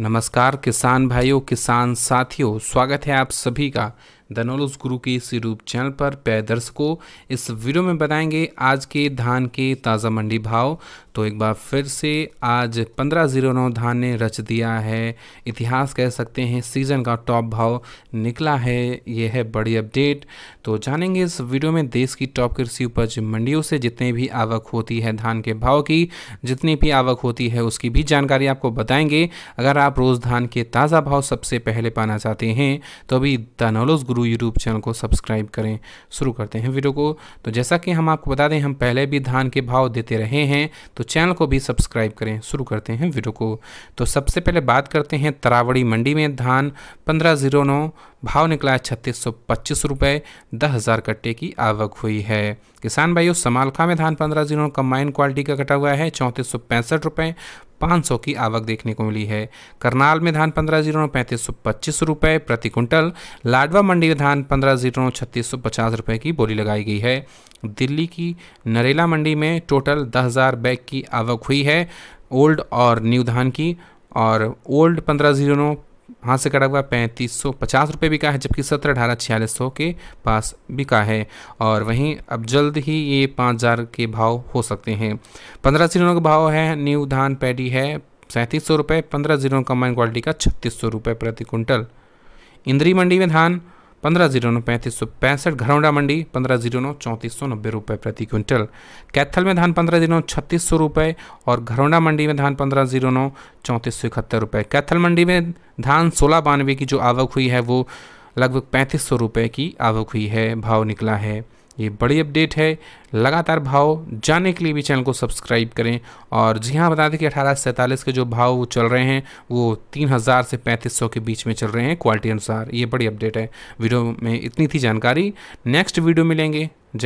नमस्कार किसान भाइयों किसान साथियों स्वागत है आप सभी का द नॉलेज गुरु के इस यूट्यूब चैनल पर प्यारे दर्शकों इस वीडियो में बताएंगे आज के धान के ताज़ा मंडी भाव तो एक बार फिर से आज पंद्रह जीरो नौ धान ने रच दिया है इतिहास कह सकते हैं सीज़न का टॉप भाव निकला है यह है बड़ी अपडेट तो जानेंगे इस वीडियो में देश की टॉप कृषि उपज मंडियों से जितने भी आवक होती है धान के भाव की जितनी भी आवक होती है उसकी भी जानकारी आपको बताएंगे अगर आप रोज़ धान के ताज़ा भाव सबसे पहले पाना चाहते हैं तो अभी द दानोलोज गुरु यूट्यूब चैनल को सब्सक्राइब करें शुरू करते हैं वीडियो को तो जैसा कि हम आपको बता दें हम पहले भी धान के भाव देते रहे हैं तो चैनल को भी सब्सक्राइब करें शुरू करते हैं वीडियो को तो सबसे पहले बात करते हैं तरावड़ी मंडी में धान पंद्रह जीरो भाव निकला छत्तीस सौ पच्चीस रुपये दस हज़ार कट्टे की आवक हुई है किसान भाइयों समालखा में धान पंद्रह जिलों कम्बाइन क्वालिटी का कटा हुआ है चौंतीस सौ पैंसठ रुपये पाँच सौ की आवक देखने को मिली है करनाल में धान पंद्रह जीरो पैंतीस सौ पच्चीस रुपये प्रति कुंटल लाडवा मंडी में धान पंद्रह जीरो छत्तीस सौ पचास रुपये की बोली लगाई गई है दिल्ली की नरेला मंडी में टोटल दस हज़ार बैग की आवक हुई है ओल्ड और न्यू धान की और ओल्ड पंद्रह जीरो वहाँ से कटा हुआ पैंतीस सौ पचास रुपये बिका है जबकि सत्रह अठारह छियालीस सौ के पास बिका है और वहीं अब जल्द ही ये पाँच हज़ार के भाव हो सकते हैं पंद्रह सिरों का भाव है न्यू धान पैडी है सैंतीस सौ रुपये पंद्रह जीरो माइन क्वालिटी का छत्तीस सौ रुपये प्रति कुंटल इंद्री मंडी में धान पंद्रह जीरो नौ पैंतीस सौ पैंसठ घरौंडा मंडी पंद्रह जीरो नौ चौंतीस सौ नब्बे रुपये प्रति क्विंटल कैथल में धान पंद्रह जीरो नौ छत्तीस सौ रुपये और घरौंडा मंडी में धान पंद्रह जीरो नौ चौंतीस सौ इकहत्तर रुपये कैथल मंडी में धान सोलह बानवे की जो आवक हुई है वो लगभग पैंतीस सौ रुपये की आवक हुई है भाव निकला है ये बड़ी अपडेट है लगातार भाव जानने के लिए भी चैनल को सब्सक्राइब करें और जी हाँ बता दें कि अठारह सैंतालीस के जो भाव वो चल रहे हैं वो तीन हज़ार से पैंतीस सौ के बीच में चल रहे हैं क्वालिटी अनुसार ये बड़ी अपडेट है वीडियो में इतनी थी जानकारी नेक्स्ट वीडियो मिलेंगे जय